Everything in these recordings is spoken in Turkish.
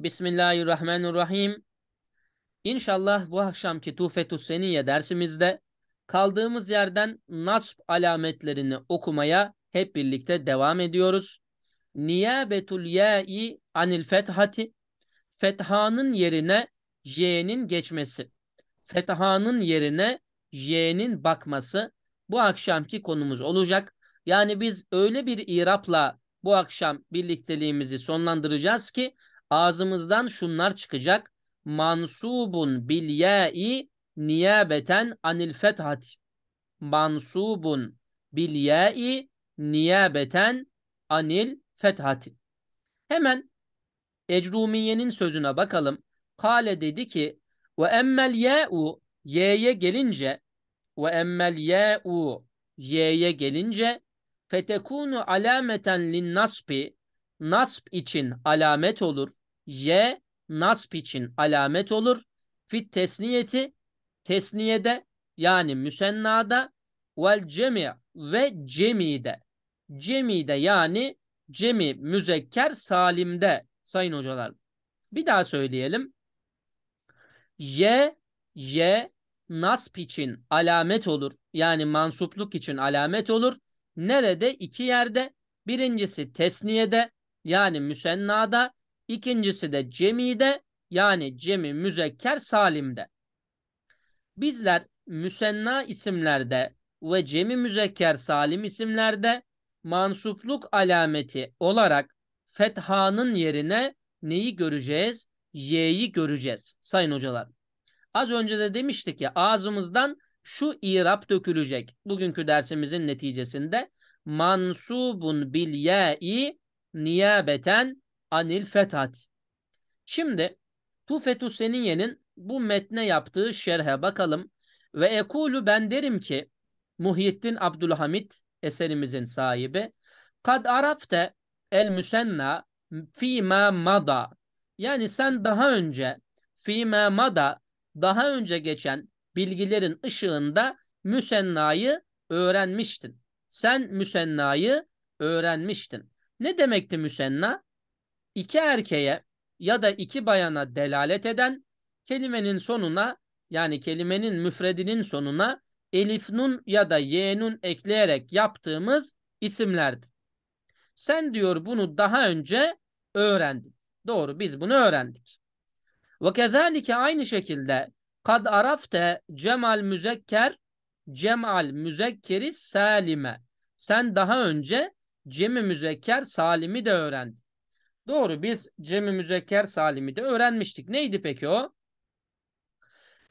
Bismillahirrahmanirrahim. İnşallah bu akşamki Tufetü Seniye dersimizde kaldığımız yerden nasb alametlerini okumaya hep birlikte devam ediyoruz. Niyabetul ya'i anil fethati fethanın yerine y'nin geçmesi. Fethanın yerine y'nin bakması bu akşamki konumuz olacak. Yani biz öyle bir irapla bu akşam birlikteliğimizi sonlandıracağız ki Ağzımızdan şunlar çıkacak. Mansubun bil ya'i niyabeten anil fethati. Mansubun bil ya'i niyabeten anil fethati. Hemen Ecrumiye'nin sözüne bakalım. Kale dedi ki ve emmel ya'u y'ye gelince ve emmel ya'u y'ye gelince fetekunu alameten lin nasbi nasb için alamet olur. Y nasp için alamet olur. Fit tesniyeti tesniyede yani müsennada vel cemi ve cemide. Cemide yani cemi müzekker salimde sayın hocalar. Bir daha söyleyelim. Y, Y nasp için alamet olur. Yani mansupluk için alamet olur. Nerede? İki yerde. Birincisi tesniyede yani müsennada. İkincisi de cemide yani cemi müzekker salimde. Bizler müsenna isimlerde ve cemi müzekker salim isimlerde mansupluk alameti olarak fethanın yerine neyi göreceğiz? Y'yi göreceğiz sayın hocalar. Az önce de demiştik ya ağzımızdan şu irap dökülecek. Bugünkü dersimizin neticesinde mansubun bil ya'i niyabeten anil fethat. Şimdi Tufetü Seniye'nin bu metne yaptığı şerhe bakalım. Ve ekulu ben derim ki Muhyiddin Abdülhamid eserimizin sahibi kad arafte el müsenna fîmâ mada yani sen daha önce fîmâ mada daha önce geçen bilgilerin ışığında müsennayı öğrenmiştin. Sen müsennayı öğrenmiştin. Ne demekti müsenna? iki erkeğe ya da iki bayana delalet eden kelimenin sonuna yani kelimenin müfredinin sonuna elif nun ya da yenun ekleyerek yaptığımız isimlerdi. Sen diyor bunu daha önce öğrendin. Doğru biz bunu öğrendik. Ve kezalike aynı şekilde kad arafte cemal müzekker cemal müzekkeri salime. Sen daha önce cemi müzekker salimi de öğrendin. Doğru biz cem müzekker salimi de öğrenmiştik. Neydi peki o?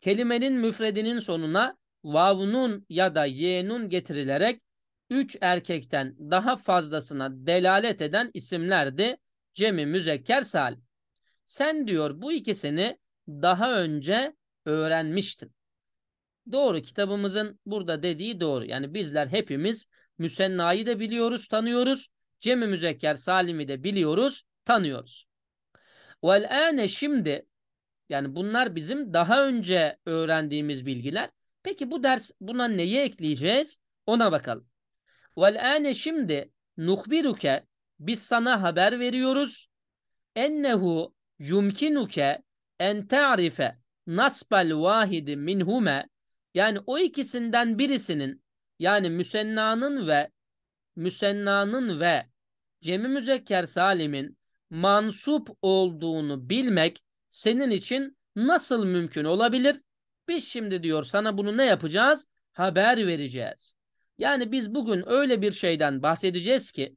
Kelimenin müfredinin sonuna vavunun ya da yenun getirilerek üç erkekten daha fazlasına delalet eden isimlerdi cem müzekker salim. Sen diyor bu ikisini daha önce öğrenmiştin. Doğru kitabımızın burada dediği doğru. Yani bizler hepimiz müsennayı da biliyoruz, tanıyoruz. cem müzekker salimi de biliyoruz tanıyoruz. Vel'ane şimdi yani bunlar bizim daha önce öğrendiğimiz bilgiler. Peki bu ders buna neyi ekleyeceğz? Ona bakalım. Vel'ane şimdi nuhbiruke biz sana haber veriyoruz. Ennehu yumkinuke en ta'rife nasbel vahidi minhume yani o ikisinden birisinin yani müsennanın ve müsennanın ve cemi müzekker salimin mansup olduğunu bilmek senin için nasıl mümkün olabilir? Biz şimdi diyor sana bunu ne yapacağız? Haber vereceğiz. Yani biz bugün öyle bir şeyden bahsedeceğiz ki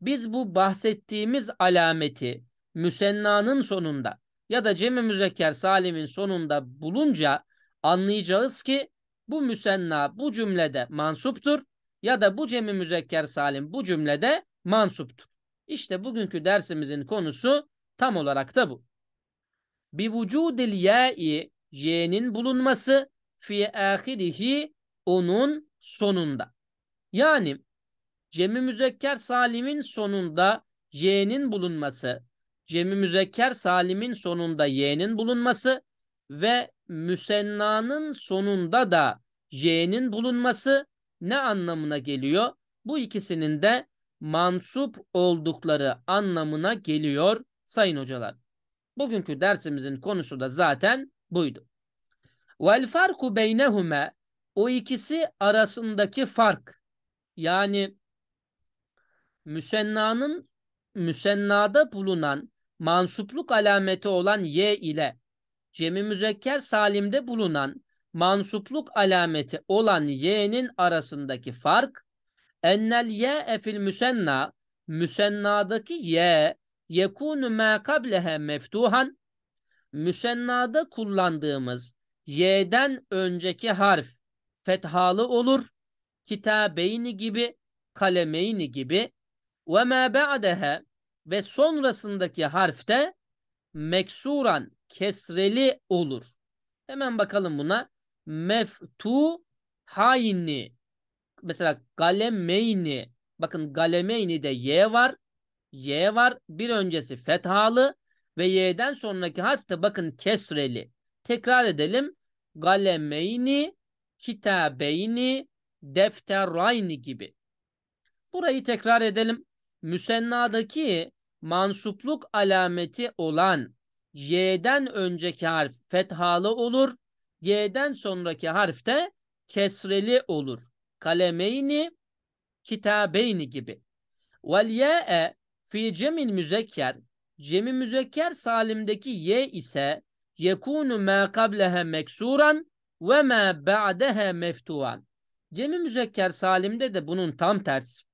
biz bu bahsettiğimiz alameti müsennanın sonunda ya da cem-i müzekker salimin sonunda bulunca anlayacağız ki bu müsenna bu cümlede mansuptur ya da bu cem-i müzekker salim bu cümlede mansuptur. İşte bugünkü dersimizin konusu tam olarak da bu. Bi vücudil ya'i y'nin bulunması fi ahirihi onun sonunda. Yani cemi müzekker salimin sonunda y'nin bulunması, cemi müzekker salimin sonunda y'nin bulunması ve müsennanın sonunda da y'nin bulunması ne anlamına geliyor? Bu ikisinin de mansup oldukları anlamına geliyor sayın hocalar. Bugünkü dersimizin konusu da zaten buydu. Vel farku beynehume o ikisi arasındaki fark yani müsennanın müsennada bulunan mansupluk alameti olan y ile cemi müzekker salimde bulunan mansupluk alameti olan y'nin arasındaki fark Ennel ye fil müsenna müsennadaki ye yekunu ma kablehe meftuhan müsennada kullandığımız y'den önceki harf fethalı olur. Kitabeyni gibi, kalemeyni gibi ve ma ba'dehe ve sonrasındaki harfte meksuran kesreli olur. Hemen bakalım buna. Meftu haini mesela galemeyni bakın galemeyni de y var. Y var. Bir öncesi fethalı ve y'den sonraki harf de bakın kesreli. Tekrar edelim. Galemeyni, kitabeyni, defterayni gibi. Burayı tekrar edelim. Müsennadaki mansupluk alameti olan y'den önceki harf fethalı olur. Y'den sonraki harf de kesreli olur kalemeyni, kitabeyni gibi. Vel ye'e fi cemil müzekker, cemi müzekker salimdeki ye ise yekunu ma kablehe meksuran ve ma ba'dehe meftuan. Cemi müzekker salimde de bunun tam tersi.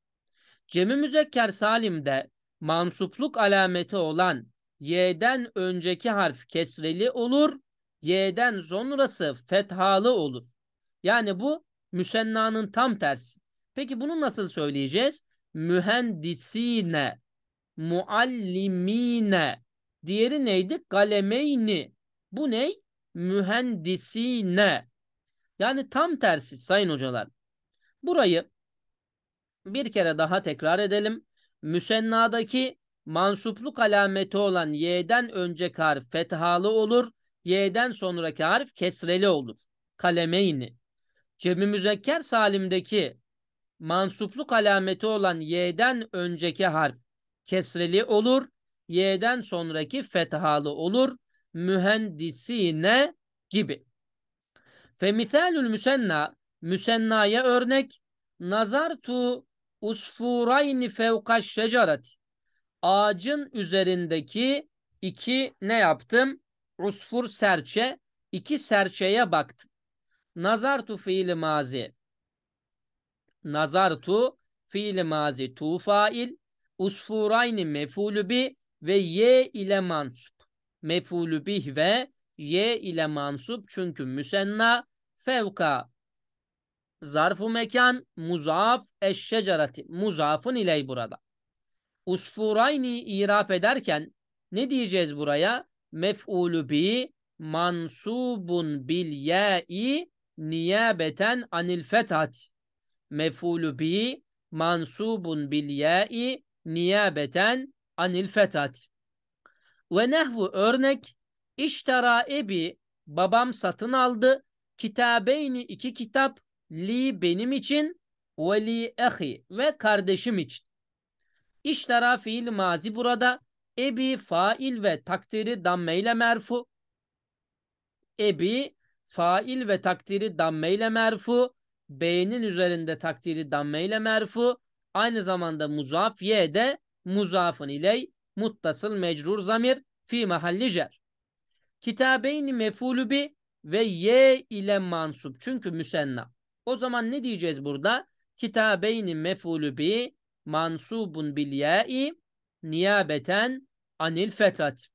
Cemi müzekker salimde mansupluk alameti olan y'den önceki harf kesreli olur, y'den sonrası fethalı olur. Yani bu Müsenna'nın tam tersi. Peki bunu nasıl söyleyeceğiz? Mühendisine, muallimine. Diğeri neydi? Galemeyni. Bu ney? Mühendisine. Yani tam tersi sayın hocalar. Burayı bir kere daha tekrar edelim. Müsenna'daki mansupluk alameti olan y'den önceki harf fethalı olur. Y'den sonraki harf kesreli olur. Kalemeyni. Cemi Müzekker Salim'deki mansupluk alameti olan y'den önceki harf kesreli olur. Y'den sonraki fethalı olur. Mühendisine gibi. Femithalül müsenna müsennaya örnek nazartu usfurayni fevkaş şecaret ağacın üzerindeki iki ne yaptım? Usfur serçe iki serçeye baktım. Nazartu fiili mazi. Nazartu fiili mazi tu fail. Usfurayni mefulü bi ve ye ile mansup. Mefulü bih ve ye ile mansup. Çünkü müsenna fevka zarfu mekan muzaf eşşecerati. Muzafın iley burada. Usfurayni irap ederken ne diyeceğiz buraya? Mef'ulü bi mansubun bil ya'i niyabeten anil fethat mef'ulü bi mansubun bil ya'i niyabeten anil fethat ve nehvu örnek iştara ebi babam satın aldı kitabeyni iki kitap li benim için ve li ehi ve kardeşim için İştara fiil mazi burada ebi fail ve takdiri dammeyle merfu ebi fail ve takdiri damme ile merfu, b'nin üzerinde takdiri damme ile merfu, aynı zamanda muzaf y de muzafın iley muttasıl mecrur zamir fi mahalli cer. Kitabeyni mefulü bi ve ye ile mansup çünkü müsenna. O zaman ne diyeceğiz burada? Kitabeyni mefulü bi mansubun bil ya'i niyabeten anil fetat.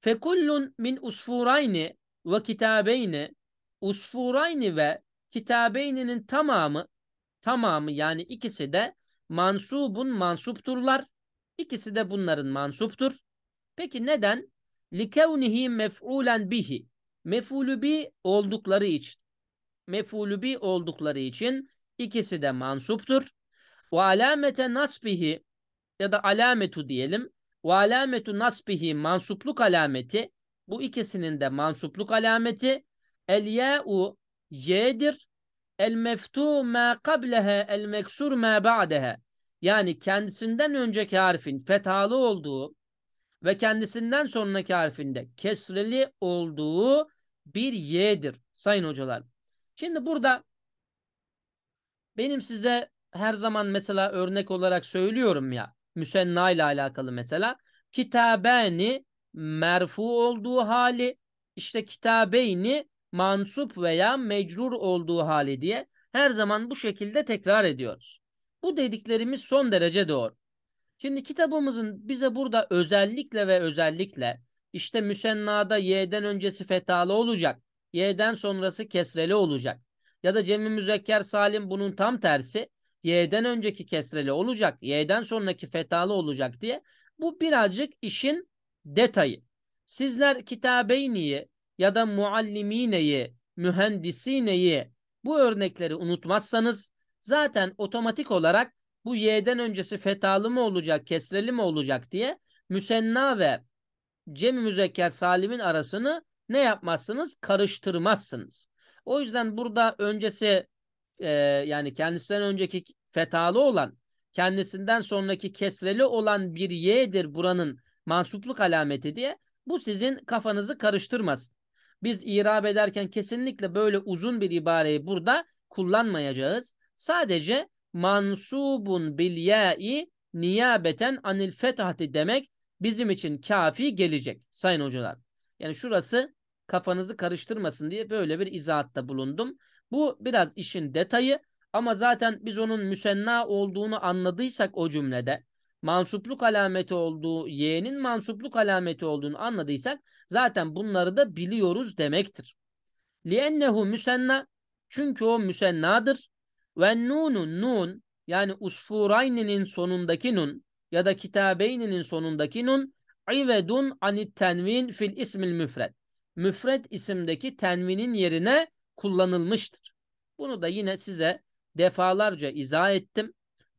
Fekullun min usfurayni ve kitabeyni usfurayni ve kitabeyninin tamamı tamamı yani ikisi de mansubun mansupturlar. İkisi de bunların mansuptur. Peki neden? Likevnihi mef'ulen bihi. Mef'ulü bi oldukları için. Mef'ulü bi oldukları için ikisi de mansuptur. Ve alamete nasbihi ya da alametu diyelim. Ve alametu nasbihi mansupluk alameti bu ikisinin de mansupluk alameti el ya'u y'dir. El meftu ma qableha el meksur ma ba'deha. Yani kendisinden önceki harfin fethalı olduğu ve kendisinden sonraki harfinde kesreli olduğu bir y'dir sayın hocalar. Şimdi burada benim size her zaman mesela örnek olarak söylüyorum ya müsenna ile alakalı mesela kitabeni merfu olduğu hali işte kitabeyni mansup veya mecrur olduğu hali diye her zaman bu şekilde tekrar ediyoruz. Bu dediklerimiz son derece doğru. Şimdi kitabımızın bize burada özellikle ve özellikle işte müsennada y'den öncesi fetalı olacak, y'den sonrası kesreli olacak. Ya da cem müzekker salim bunun tam tersi y'den önceki kesreli olacak, y'den sonraki fetalı olacak diye bu birazcık işin detayı. Sizler kitabeyniyi ya da muallimineyi, mühendisineyi bu örnekleri unutmazsanız zaten otomatik olarak bu y'den öncesi fetalı mı olacak, kesreli mi olacak diye müsenna ve cem müzekker salimin arasını ne yapmazsınız? Karıştırmazsınız. O yüzden burada öncesi e, yani kendisinden önceki fetalı olan, kendisinden sonraki kesreli olan bir y'dir buranın mansupluk alameti diye bu sizin kafanızı karıştırmasın. Biz irab ederken kesinlikle böyle uzun bir ibareyi burada kullanmayacağız. Sadece mansubun bilyai niyabeten anil fethati demek bizim için kafi gelecek sayın hocalar. Yani şurası kafanızı karıştırmasın diye böyle bir izahatta bulundum. Bu biraz işin detayı ama zaten biz onun müsenna olduğunu anladıysak o cümlede mansupluk alameti olduğu, y'nin mansupluk alameti olduğunu anladıysak zaten bunları da biliyoruz demektir. لِأَنَّهُ müsenna çünkü o müsennadır. Ve nunu nun yani usfurayninin sonundaki nun ya da kitabeyninin sonundaki nun ivedun anit tenvin fil ismil müfred. Müfred isimdeki tenvinin yerine kullanılmıştır. Bunu da yine size defalarca izah ettim.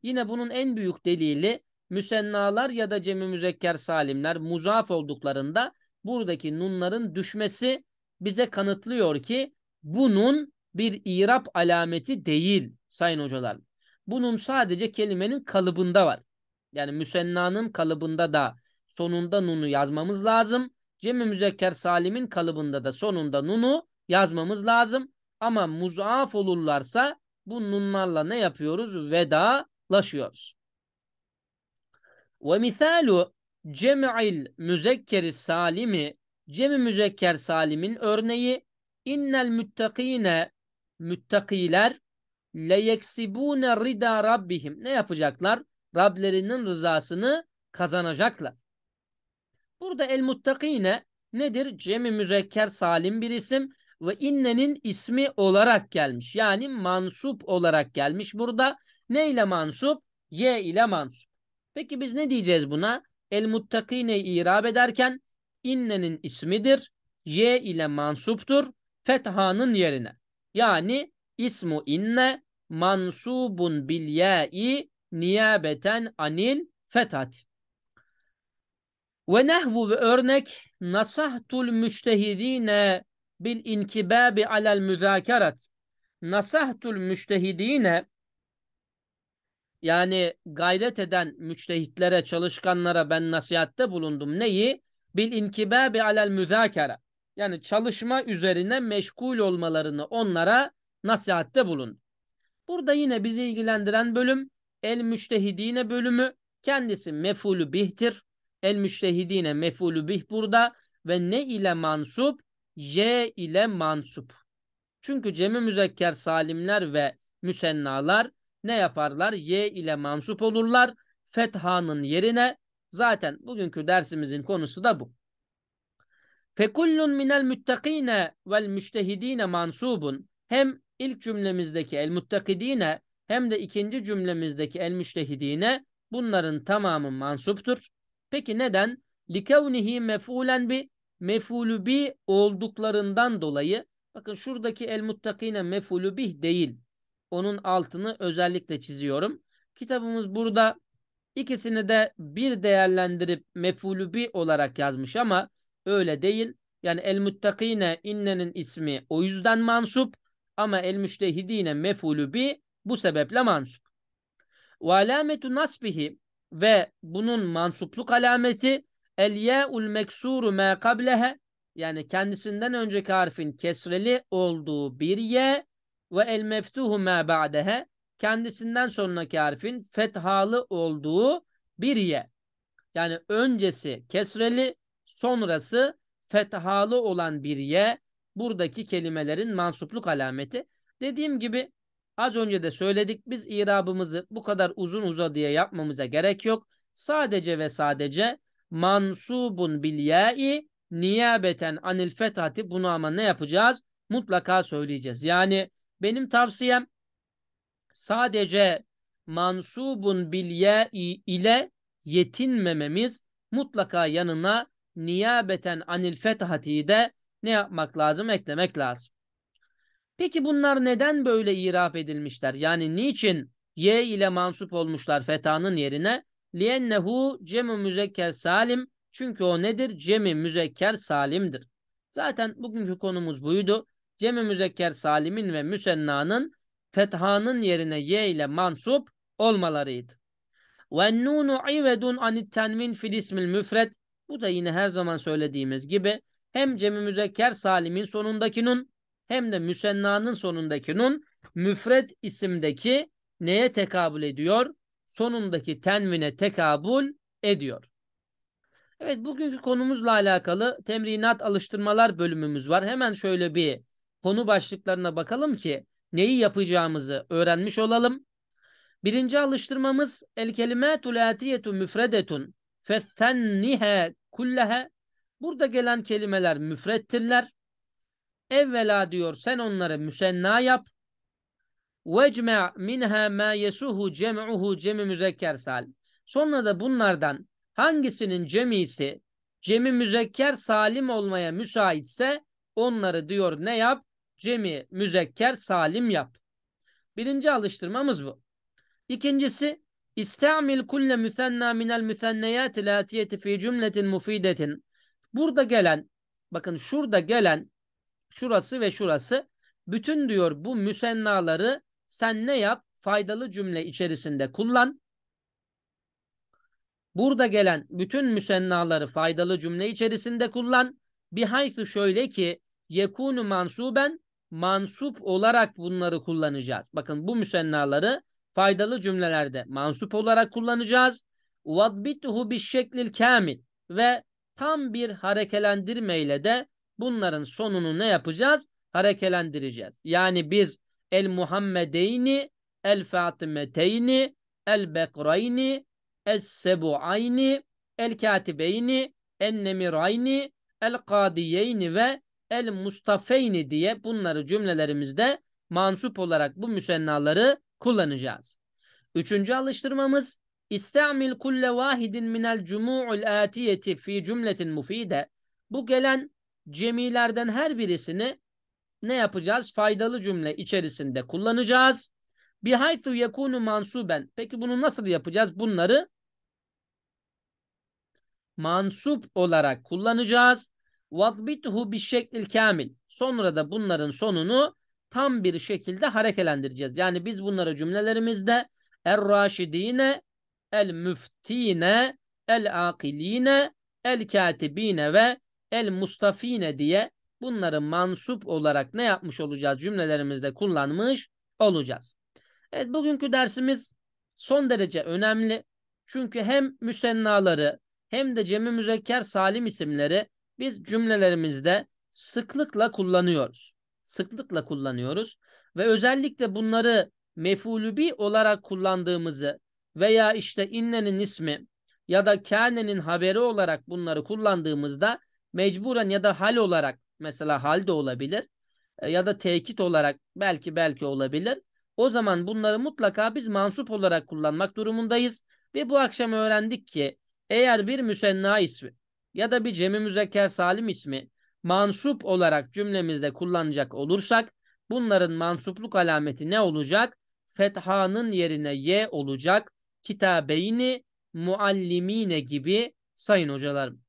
Yine bunun en büyük delili müsennalar ya da cemi müzekker salimler muzaf olduklarında buradaki nunların düşmesi bize kanıtlıyor ki bunun bir irap alameti değil sayın hocalar. Bunun sadece kelimenin kalıbında var. Yani müsennanın kalıbında da sonunda nunu yazmamız lazım. cem Müzekker Salim'in kalıbında da sonunda nunu yazmamız lazım. Ama muzaf olurlarsa bu nunlarla ne yapıyoruz? Vedalaşıyoruz. Ve misalu cem'il müzekkeri salimi cem müzekker salimin örneği innel müttakine müttakiler leyeksibune rida rabbihim. Ne yapacaklar? Rablerinin rızasını kazanacaklar. Burada el muttakine nedir? Cem-i müzekker salim bir isim ve innenin ismi olarak gelmiş. Yani mansup olarak gelmiş burada. Ne ile mansup? Y ile mansup. Peki biz ne diyeceğiz buna? El muttakine irab ederken innenin ismidir. Y ile mansuptur. Fethanın yerine. Yani ismu inne mansubun bil ya'i niyabeten anil fethat. Ve nehvu ve örnek nasahtul müçtehidine bil inkibabi alel müzakarat. Nasahtul müçtehidine yani gayret eden müçtehitlere, çalışkanlara ben nasihatte bulundum. Neyi? Bil inkibabi alel müzakere. Yani çalışma üzerine meşgul olmalarını onlara nasihatte bulundum. Burada yine bizi ilgilendiren bölüm el müçtehidine bölümü. Kendisi mefulü bihtir. El müçtehidine mefulü bih burada ve ne ile mansup? Y ile mansup. Çünkü cemi müzekker salimler ve müsennalar ne yaparlar? Y ile mansup olurlar. Fethanın yerine zaten bugünkü dersimizin konusu da bu. Fekullun minel müttakine vel müştehidine mansubun. Hem ilk cümlemizdeki el muttakidine hem de ikinci cümlemizdeki el müştehidine bunların tamamı mansuptur. Peki neden? Likevnihi mef'ulen bi mef'ulü olduklarından dolayı. Bakın şuradaki el muttakine mef'ulü değil. Onun altını özellikle çiziyorum. Kitabımız burada ikisini de bir değerlendirip mefulübi olarak yazmış ama öyle değil. Yani el muttakine innenin ismi o yüzden mansup ama el müştehidine mefulübi. bu sebeple mansup. Ve alametu nasbihi ve bunun mansupluk alameti el ye'ul meksuru ma kablehe yani kendisinden önceki harfin kesreli olduğu bir ye ve el meftuhu ma ba'dehe kendisinden sonraki harfin fethalı olduğu bir ye. Yani öncesi kesreli, sonrası fethalı olan bir ye buradaki kelimelerin mansupluk alameti. Dediğim gibi az önce de söyledik biz irabımızı bu kadar uzun uzadıya yapmamıza gerek yok. Sadece ve sadece mansubun bilyai niyabeten anil fethati bunu ama ne yapacağız? Mutlaka söyleyeceğiz. Yani benim tavsiyem sadece mansubun bilye ile yetinmememiz mutlaka yanına niyabeten anil fethati de ne yapmak lazım? Eklemek lazım. Peki bunlar neden böyle irap edilmişler? Yani niçin y ile mansup olmuşlar fetanın yerine? Liennehu cem-i müzekker salim. Çünkü o nedir? Cem-i müzekker salimdir. Zaten bugünkü konumuz buydu cem-i müzekker salimin ve müsennanın fethanın yerine ye ile mansup olmalarıydı. Ve nunu ivedun anit tenvin fil ismil müfret. Bu da yine her zaman söylediğimiz gibi hem cem-i müzekker salimin sonundaki nun hem de müsennanın sonundaki nun müfret isimdeki neye tekabül ediyor? Sonundaki tenvine tekabül ediyor. Evet bugünkü konumuzla alakalı temrinat alıştırmalar bölümümüz var. Hemen şöyle bir konu başlıklarına bakalım ki neyi yapacağımızı öğrenmiş olalım. Birinci alıştırmamız el kelimatul atiyetu müfredetun fethennihe kullehe Burada gelen kelimeler müfrettirler. Evvela diyor sen onları müsenna yap. Vecme' minha ma yesuhu cem'uhu cemi müzekker salim. Sonra da bunlardan hangisinin cemisi cemi müzekker salim olmaya müsaitse onları diyor ne yap? cemi müzekker salim yap. Birinci alıştırmamız bu. İkincisi İstamil kulle müsenna minel müsenneyati latiyeti fi cümletin mufidetin. Burada gelen, bakın şurada gelen, şurası ve şurası, bütün diyor bu müsennaları sen ne yap? Faydalı cümle içerisinde kullan. Burada gelen bütün müsennaları faydalı cümle içerisinde kullan. Bihaythu şöyle ki, yekunu mansuben mansup olarak bunları kullanacağız. Bakın bu müsennaları faydalı cümlelerde mansup olarak kullanacağız. Vadbituhu bir şeklil kamil ve tam bir harekelendirmeyle de bunların sonunu ne yapacağız? Harekelendireceğiz. Yani biz el Muhammedeyni, el Fatimeteyni, el Bekrayni, el Sebuayni, el Katibeyni, el Nemirayni, el Kadiyeyni ve el mustafeyni diye bunları cümlelerimizde mansup olarak bu müsennaları kullanacağız. Üçüncü alıştırmamız İstamil kulle vahidin minel cumu'ul atiyeti fi cümletin mufide. Bu gelen cemilerden her birisini ne yapacağız? Faydalı cümle içerisinde kullanacağız. Bihaythu yekunu mansuben. Peki bunu nasıl yapacağız? Bunları mansup olarak kullanacağız. Vadbithu bi şekil kamil. Sonra da bunların sonunu tam bir şekilde harekelendireceğiz. Yani biz bunları cümlelerimizde er-raşidine, el-müftine, el-akiline, el-katibine ve el-mustafine diye bunları mansup olarak ne yapmış olacağız cümlelerimizde kullanmış olacağız. Evet bugünkü dersimiz son derece önemli. Çünkü hem müsennaları hem de cemi müzekker salim isimleri biz cümlelerimizde sıklıkla kullanıyoruz. Sıklıkla kullanıyoruz ve özellikle bunları mefulübi olarak kullandığımızı veya işte innenin ismi ya da kânenin haberi olarak bunları kullandığımızda mecburen ya da hal olarak mesela hal de olabilir e, ya da tekit olarak belki belki olabilir. O zaman bunları mutlaka biz mansup olarak kullanmak durumundayız. Ve bu akşam öğrendik ki eğer bir müsenna ismi ya da bir cemi müzekker salim ismi mansup olarak cümlemizde kullanacak olursak bunların mansupluk alameti ne olacak? Fethanın yerine ye olacak. Kitabeyni muallimine gibi sayın hocalarım.